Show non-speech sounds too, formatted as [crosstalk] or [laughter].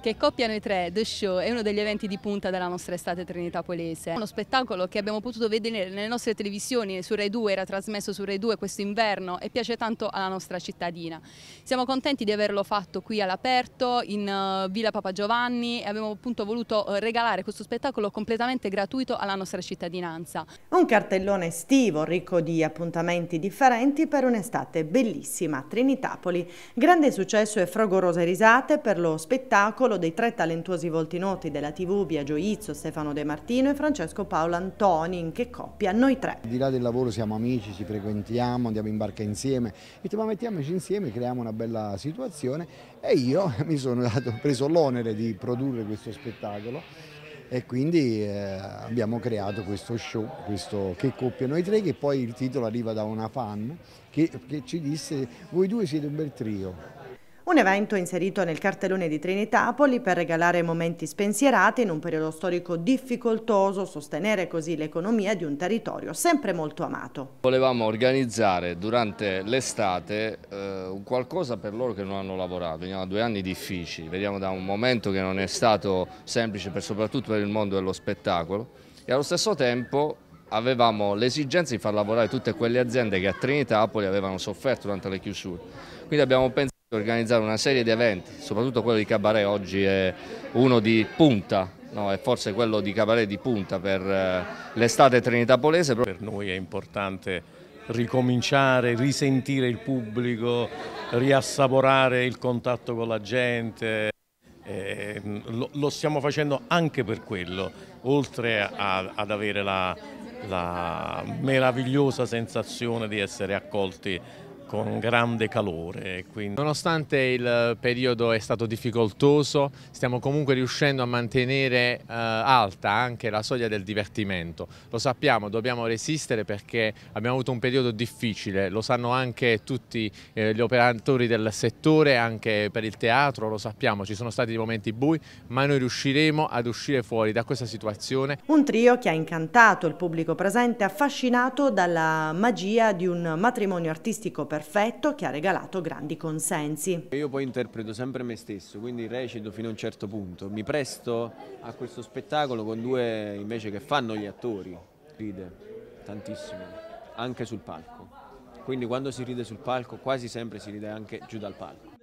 che coppiano i tre, The Show, è uno degli eventi di punta della nostra estate Trinità Polese. Uno spettacolo che abbiamo potuto vedere nelle nostre televisioni, su Rai 2, era trasmesso su Rai 2 questo inverno e piace tanto alla nostra cittadina. Siamo contenti di averlo fatto qui all'aperto, in eh, Villa Papa Giovanni e abbiamo appunto voluto eh, regalare questo spettacolo completamente gratuito alla nostra cittadinanza. Un cartellone estivo ricco di appuntamenti differenti per un'estate bellissima a Trinitapoli. Grande successo e fragorose risate per lo spettacolo solo dei tre talentuosi volti noti della TV, Biagio Izzo, Stefano De Martino e Francesco Paolo Antoni, in che coppia noi tre. di là del lavoro siamo amici, ci frequentiamo, andiamo in barca insieme, ma diciamo, mettiamoci insieme, creiamo una bella situazione e io [laughs] mi sono dato, preso l'onere di produrre questo spettacolo e quindi eh, abbiamo creato questo show, questo Che coppia noi tre, che poi il titolo arriva da una fan che, che ci disse voi due siete un bel trio, un evento inserito nel cartellone di Trinitapoli per regalare momenti spensierati in un periodo storico difficoltoso, sostenere così l'economia di un territorio sempre molto amato. Volevamo organizzare durante l'estate eh, qualcosa per loro che non hanno lavorato, veniamo da due anni difficili, veniamo da un momento che non è stato semplice per, soprattutto per il mondo dello spettacolo e allo stesso tempo avevamo l'esigenza di far lavorare tutte quelle aziende che a Trinitapoli avevano sofferto durante le chiusure. Quindi abbiamo pensato Organizzare una serie di eventi, soprattutto quello di Cabaret oggi è uno di punta, no, è forse quello di Cabaret di punta per eh, l'estate Trinità Polese. Per noi è importante ricominciare, risentire il pubblico, riassaporare il contatto con la gente. Eh, lo, lo, stiamo facendo anche per quello, oltre a, ad avere la, la meravigliosa sensazione di essere accolti con grande calore. Quindi... Nonostante il periodo è stato difficoltoso, stiamo comunque riuscendo a mantenere eh, alta anche la soglia del divertimento. Lo sappiamo, dobbiamo resistere perché abbiamo avuto un periodo difficile, lo sanno anche tutti eh, gli operatori del settore, anche per il teatro, lo sappiamo, ci sono stati momenti bui, ma noi riusciremo ad uscire fuori da questa situazione. Un trio che ha incantato il pubblico presente, affascinato dalla magia di un matrimonio artistico per perfetto che ha regalato grandi consensi. Io poi interpreto sempre me stesso, quindi recito fino a un certo punto. Mi presto a questo spettacolo con due invece che fanno gli attori. Ride tantissimo, anche sul palco. Quindi quando si ride sul palco quasi sempre si ride anche giù dal palco.